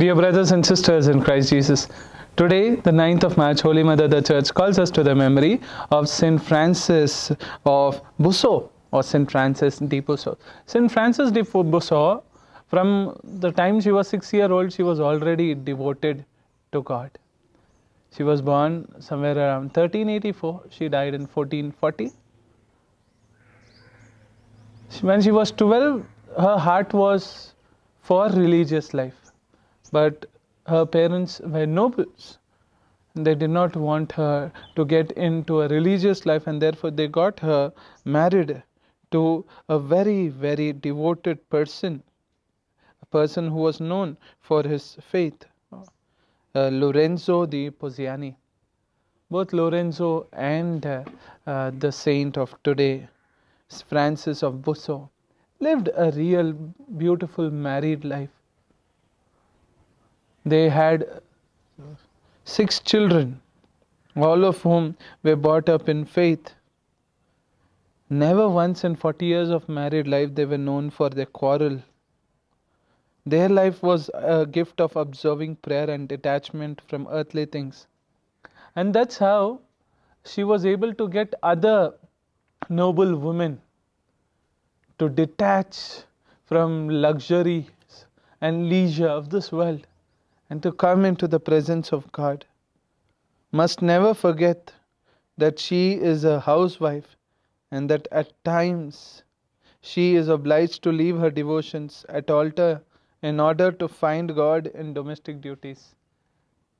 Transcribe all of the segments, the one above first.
Dear brothers and sisters in Christ Jesus, Today, the 9th of March, Holy Mother the Church calls us to the memory of St. Francis of Busso or St. Francis de Busso. St. Francis de Busso, from the time she was six year old, she was already devoted to God. She was born somewhere around 1384. She died in 1440. When she was 12, her heart was for religious life but her parents were nobles. They did not want her to get into a religious life, and therefore they got her married to a very, very devoted person, a person who was known for his faith, uh, Lorenzo di Posiani. Both Lorenzo and uh, uh, the saint of today, Francis of Busso, lived a real, beautiful married life they had six children, all of whom were brought up in faith. Never once in 40 years of married life they were known for their quarrel. Their life was a gift of observing prayer and detachment from earthly things. And that's how she was able to get other noble women to detach from luxuries and leisure of this world and to come into the presence of God must never forget that she is a housewife and that at times she is obliged to leave her devotions at altar in order to find God in domestic duties.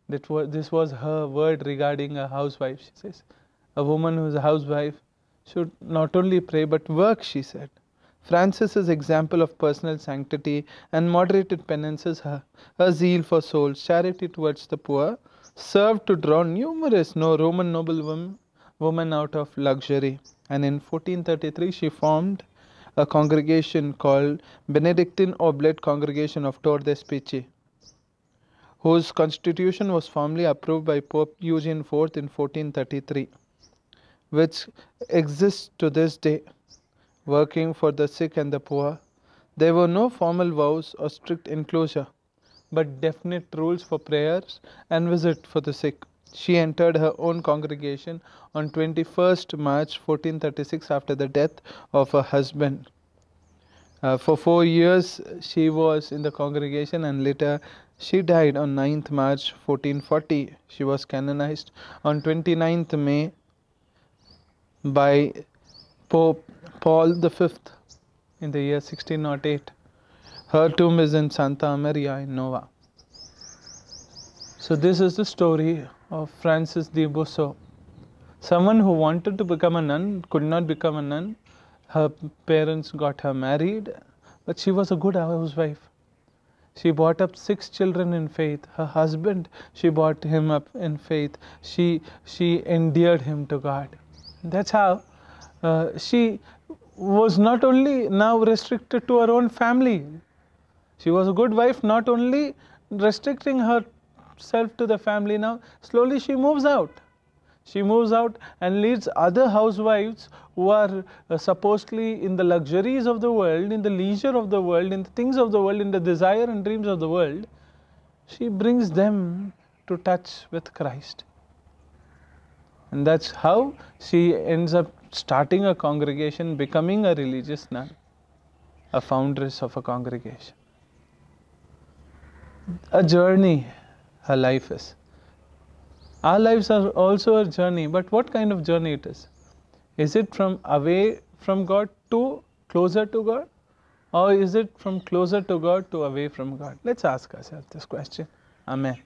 That was, this was her word regarding a housewife, she says. A woman who is a housewife should not only pray but work, she said. Francis's example of personal sanctity and moderated penances, her, her zeal for souls, charity towards the poor, served to draw numerous no Roman noblewomen women out of luxury. And in 1433, she formed a congregation called Benedictine Oblate Congregation of Torres Pici, whose constitution was formally approved by Pope Eugene IV in 1433, which exists to this day working for the sick and the poor. There were no formal vows or strict enclosure, but definite rules for prayers and visit for the sick. She entered her own congregation on 21st March 1436 after the death of her husband. Uh, for four years, she was in the congregation and later she died on 9th March 1440. She was canonized on 29th May by Pope Paul V in the year 1608. Her tomb is in Santa Maria in Nova. So, this is the story of Francis de Busso. Someone who wanted to become a nun could not become a nun. Her parents got her married, but she was a good housewife. She brought up six children in faith. Her husband, she brought him up in faith. She she endeared him to God. That's how uh, she was not only now restricted to her own family. She was a good wife, not only restricting herself to the family now, slowly she moves out. She moves out and leads other housewives who are uh, supposedly in the luxuries of the world, in the leisure of the world, in the things of the world, in the desire and dreams of the world. She brings them to touch with Christ. And that's how she ends up starting a congregation, becoming a religious nun, a foundress of a congregation. A journey, her life is. Our lives are also a journey, but what kind of journey it is? Is it from away from God to closer to God? Or is it from closer to God to away from God? Let's ask ourselves this question. Amen.